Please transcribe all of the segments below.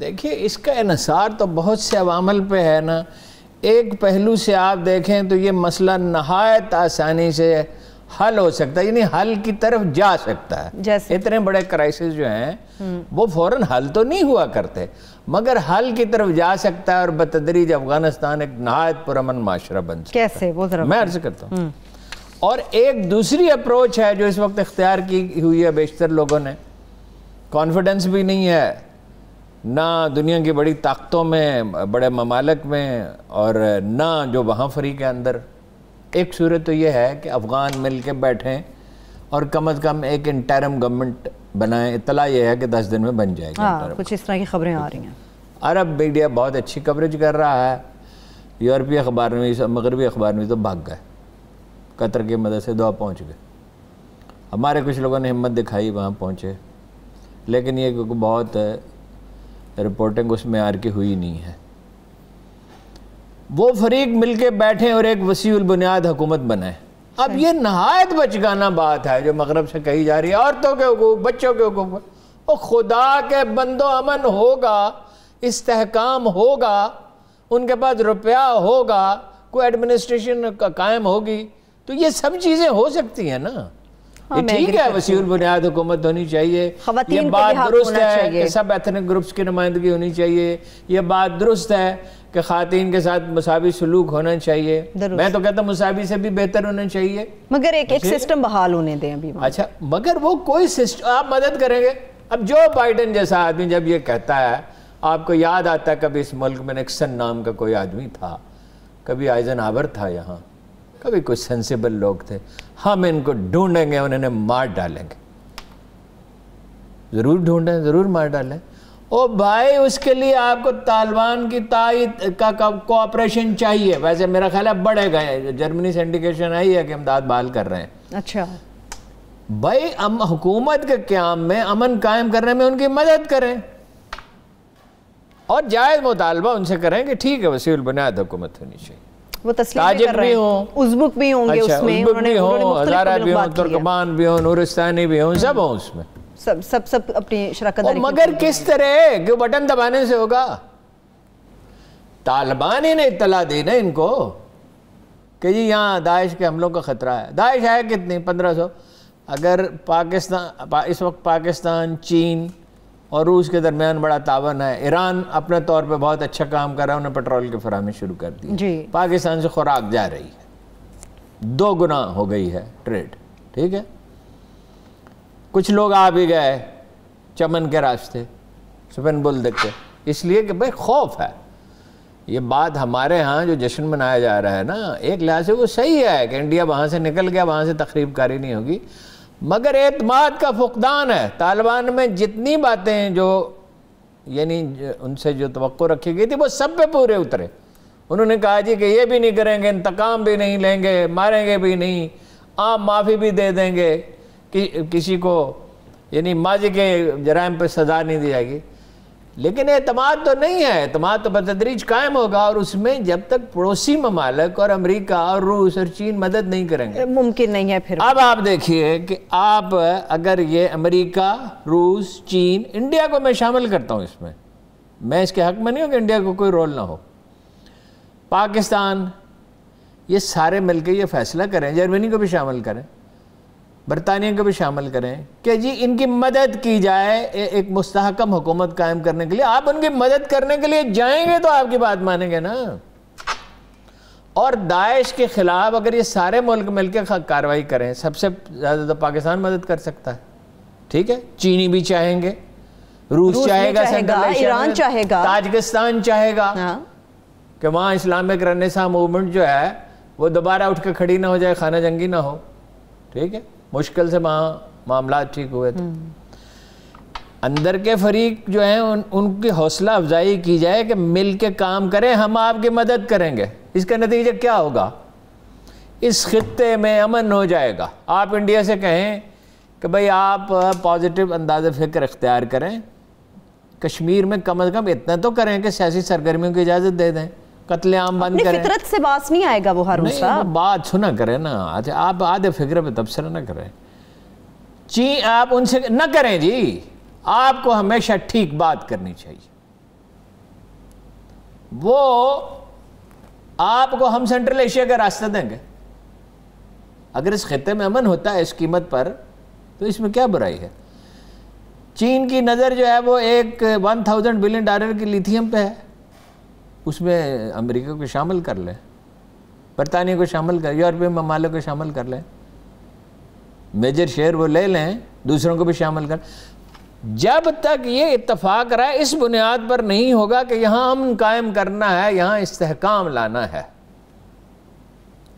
देखिए इसका इसार तो बहुत से अवामल पे है ना एक पहलू से आप देखें तो ये मसला नहायत आसानी से हल हो सकता है यानी हल की तरफ जा सकता है इतने बड़े क्राइसिस जो हैं हम्म। वो फौरन हल तो नहीं हुआ करते मगर हल की तरफ जा सकता है और बतदरीज अफगानिस्तान एक नहायत पुरमन माशरा बन सकता कैसे वो मैं अर्ज करता हूँ हम्म। और एक दूसरी अप्रोच है जो इस वक्त इख्तियार की हुई है बेशतर लोगों ने कॉन्फिडेंस भी नहीं है ना दुनिया की बड़ी ताकतों में बड़े ममालक में और ना जो वहाँ फ्री के अंदर एक सूरत तो यह है कि अफ़गान मिल के बैठें और कम अज़ कम एक इंटरम गवर्नमेंट बनाएं इतला यह है कि दस दिन में बन जाएगी हाँ, कुछ इस तरह की खबरें आ रही हैं अरब मीडिया बहुत अच्छी कवरेज कर रहा है यूरोपीय अखबार में मगरबी अखबार में तो भाग गए कतर की मदद से दुआ पहुँच गए हमारे कुछ लोगों ने हिम्मत दिखाई वहाँ पहुँचे लेकिन ये बहुत रिपोर्टिंग उसमें आर की हुई नहीं है वो फरीक मिलके बैठे और एक वसीउल बुनियाद हुकूमत बनाए अब अच्छा। ये नहायत बचगाना बात है जो मगरब से कही जा रही है औरतों के हकूक बच्चों के हकूक वो खुदा के बंदो अमन होगा इस्तेकाम होगा उनके पास रुपया होगा कोई एडमिनिस्ट्रेशन कायम होगी तो ये सब चीज़ें हो सकती हैं ना हाँ, ठीक है वसील बुनियाद हुकूमत होनी चाहिए ये बात दुरुस्त है कि सब एथनिक ग्रुप्स की नुमाइंदगी होनी चाहिए यह बात दुरुस्त है कि खातन के साथ मसावी सलूक होना चाहिए मैं तो कहता हूँ मसावी से भी बेहतर होना चाहिए मगर एक एक सिस्टम बहाल होने दें अभी अच्छा मगर वो कोई सिस्टम आप मदद करेंगे अब जो बाइडन जैसा आदमी जब ये कहता है आपको याद आता है कभी इस मुल्क में निक्सन नाम का कोई आदमी था कभी आइजन आवर था यहाँ कभी कुछ सेंसिबल लोग थे हम इनको ढूंढेंगे उन्हें मार डालेंगे ज़रूर ढूंढें ज़रूर मार डालें ओ भाई उसके लिए आपको तालिबान की ताइद का कोऑपरेशन चाहिए वैसे मेरा ख्याल है बढ़ेगा जर्मनी से इंडिकेशन आई है कि हम दाद बहाल कर रहे हैं अच्छा भाई हम हुकूमत के क्याम में अमन कायम करने में उनकी मदद करें और जायज़ मुतालबा उनसे करें कि ठीक है वसी बुनियाद हुकूमत होनी चाहिए वो तस्लीम भी हों उज्बुक भी होंगे अच्छा, उसमें उन्होंने भी हों भी हों तुर्कमान भी हों नूरिस्तानी भी हों सब हों उसमें सब सब सब अपनी शराकत मगर किस तरह कि बटन दबाने से होगा तालिबान ही ने इतला दी ना इनको कि जी यहाँ दाइश के हमलों का ख़तरा है दाइश है कितनी पंद्रह सौ अगर पाकिस्तान पा, इस वक्त पाकिस्तान चीन और रूस के दरमियान बड़ा तावन है ईरान अपने तौर पर बहुत अच्छा काम कर रहा है उन्हें पेट्रोल की फरहमी शुरू कर दी पाकिस्तान से खुराक जा रही है दो गुना हो गई है ट्रेड ठीक है कुछ लोग आ भी गए चमन के रास्ते सुपन बुल देख के इसलिए कि भाई खौफ है ये बात हमारे यहाँ जो जश्न मनाया जा रहा है ना एक लिहाज से वो सही है कि इंडिया वहाँ से निकल गया वहाँ से तकरीब कारी नहीं होगी मगर एतमाद का फुकदान है तालिबान में जितनी बातें जो यानी उनसे जो तो रखी गई थी वो सब पे पूरे उतरे उन्होंने कहा जी कि ये भी नहीं करेंगे इंतकाम भी नहीं लेंगे मारेंगे भी नहीं आम माफ़ी भी दे देंगे कि किसी को यानी माजी के जराम पर सज़ा नहीं दी जाएगी लेकिन एतम तो नहीं है एतमाद तो बतदरीज कायम होगा और उसमें जब तक पड़ोसी ममालक और अमरीका और रूस और चीन मदद नहीं करेंगे मुमकिन नहीं है फिर अब आप देखिए कि आप अगर ये अमरीका रूस चीन इंडिया को मैं शामिल करता हूँ इसमें मैं इसके हक में नहीं हूँ कि इंडिया को कोई रोल ना हो पाकिस्तान ये सारे मिलकर ये फैसला करें जर्मनी को भी शामिल करें बरतानिया को भी शामिल करें कि जी इनकी मदद की जाए ए, एक मुस्तकम हुकूमत कायम करने के लिए आप उनकी मदद करने के लिए जाएंगे तो आपकी बात मानेंगे ना और दाइश के ख़िलाफ़ अगर ये सारे मुल्क मिलकर कार्रवाई करें सबसे ज़्यादा तो पाकिस्तान मदद कर सकता है ठीक है चीनी भी चाहेंगे रूस, रूस चाहेगा, चाहेगा ईरान चाहेगा ताजकिस्तान चाहेगा हाँ। कि वहां इस्लामिक रनसा मूवमेंट जो है वो दोबारा उठ के खड़ी ना हो जाए खाना जंगी ना हो ठीक है मुश्किल से वहाँ मामला ठीक हुए थे अंदर के फरीक जो हैं उन, उनकी हौसला अफजाई की जाए कि मिल के काम करें हम आपकी मदद करेंगे इसका नतीजा क्या होगा इस खत्े में अमन हो जाएगा आप इंडिया से कहें कि भाई आप पॉजिटिव अंदाज फ़िक्र इख्तियार करें कश्मीर में कम अज़ कम इतना तो करें कि सियासी सरगर्मियों की इजाज़त दे दें कतलेआम बंद करें फितरत से बास नहीं आएगा वो हर साहब बात सुना करें ना अच्छा आप आधे फिक्र पे तबसरा ना करें ची आप उनसे ना करें जी आपको हमेशा ठीक बात करनी चाहिए वो आपको हम सेंट्रल एशिया का रास्ता देंगे अगर इस खत्े में अमन होता है इस कीमत पर तो इसमें क्या बुराई है चीन की नज़र जो है वो एक वन थाउजेंड बिलियन डॉलर की लिथियम पे है उसमें अमेरिका को शामिल कर लें बरतानिया को शामिल कर यूरोपीय ममालिक को शामिल कर लें मेजर शेयर वो ले लें दूसरों को भी शामिल कर जब तक ये इतफाक रहा इस बुनियाद पर नहीं होगा कि यहाँ अमन कायम करना है यहाँ इस्तेकाम लाना है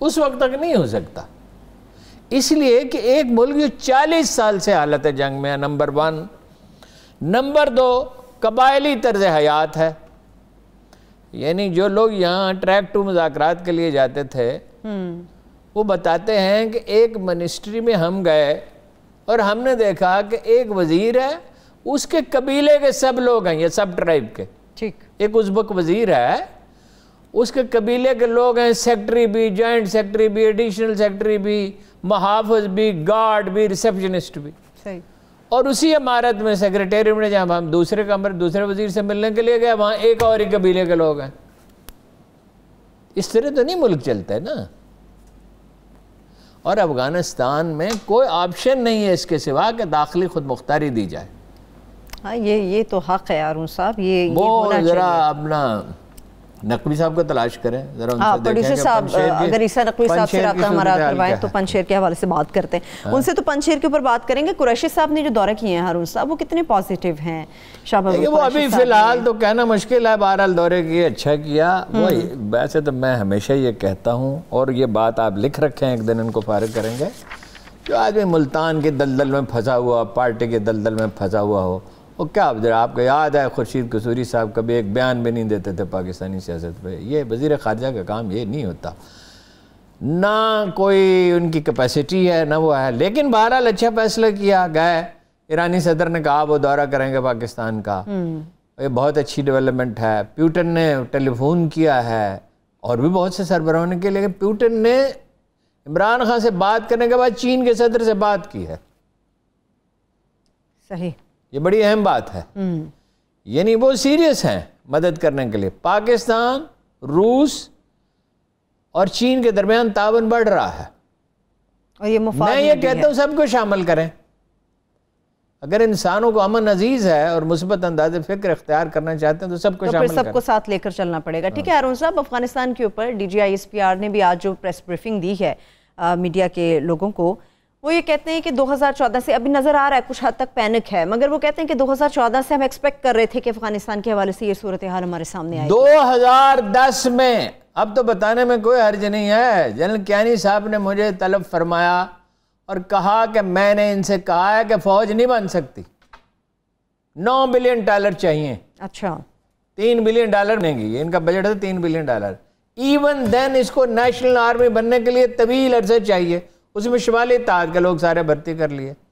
उस वक्त तक नहीं हो सकता इसलिए कि एक मुल्क जो चालीस साल से हालत जंग में है नंबर वन नंबर दो कबायली तर्ज हयात है यानी जो लोग यहाँ ट्रैक टू मुजात के लिए जाते थे हम्म। वो बताते हैं कि एक मिनिस्ट्री में हम गए और हमने देखा कि एक वज़ीर है उसके कबीले के सब लोग हैं ये सब ट्राइब के ठीक एक उजबक वज़ीर है उसके कबीले के लोग हैं सेक्रेटरी भी जॉइंट सेक्रेटरी भी एडिशनल सेक्रेटरी भी महाफज भी गार्ड भी रिसेप्शनिस्ट भी सही और उसी इमारत में सेक्रेटेरी में जहाँ हम दूसरे कमरे दूसरे वजीर से मिलने के लिए गए वहाँ एक और ही कबीले के लोग हैं इस तरह तो नहीं मुल्क चलता है ना और अफ़गानिस्तान में कोई ऑप्शन नहीं है इसके सिवा कि दाखिली खुद मुख्तारी दी जाए हाँ ये ये तो हक़ है यारू साहब ये वो ज़रा अपना नकवी साहब का तलाश करें हाँ, तो पंचेर के हवाले से बात करते हैं हाँ। उनसे तो पंचेर के ऊपर बात करेंगे कुरैशी साहब ने जो दौरे किए हैं हारून साहब वो कितने पॉजिटिव हैं वो अभी फिलहाल तो कहना मुश्किल है बहरहाल दौरे की अच्छा किया हम्म। वो वैसे तो मैं हमेशा ये कहता हूँ और ये बात आप लिख रखे हैं एक दिन इनको फारग करेंगे जो आदमी मुल्तान के दलदल में फंसा हुआ पार्टी के दलदल में फंसा हुआ हो वो क्या जरा आपको याद है खुर्शीद कसूरी साहब कभी एक बयान भी नहीं देते थे पाकिस्तानी सियासत पर ये वजीर ख़ारजा का काम ये नहीं होता ना कोई उनकी कैपेसिटी है ना वो है लेकिन बहरहाल अच्छा फैसला किया गए ईरानी सदर ने कहा वो दौरा करेंगे पाकिस्तान का हम्म। ये बहुत अच्छी डेवलपमेंट है प्यूटन ने टेलीफोन किया है और भी बहुत से सरबराहों ने किए लेकिन प्यूटन ने इमरान खान से बात करने के बाद चीन के सदर से बात की है सही ये बड़ी अहम बात है हम्म। यानी वो सीरियस हैं मदद करने के लिए पाकिस्तान रूस और चीन के दरमियान तावन बढ़ रहा है और ये मैं ये कहता हूँ सबको शामिल करें अगर इंसानों को अमन अजीज है और मुस्बत अंदाज फिक्र अख्तियार करना चाहते हैं तो सबको तो सबको साथ लेकर चलना पड़ेगा ठीक है हाँ। अरुण साहब अफगानिस्तान के ऊपर D G I S P R ने भी आज जो प्रेस ब्रीफिंग दी है आ, मीडिया के लोगों को वो ये कहते हैं कि 2014 से अभी नज़र आ रहा है कुछ हद तक पैनिक है मगर वो कहते हैं कि 2014 से हम एक्सपेक्ट कर रहे थे कि अफगानिस्तान के हवाले से ये सूरत हाल हमारे सामने आई 2010 में अब तो बताने में कोई हर्ज नहीं है जनरल कैनी साहब ने मुझे तलब फरमाया और कहा कि मैंने इनसे कहा है कि फ़ौज नहीं बन सकती नौ बिलियन डॉलर चाहिए अच्छा तीन बिलियन डॉलर महंगी इनका बजट है तीन बिलियन डॉलर इवन देन इसको नेशनल आर्मी बनने के लिए तवील अरसे चाहिए उसी में शिवा इतिहाद के लोग सारे भर्ती कर लिए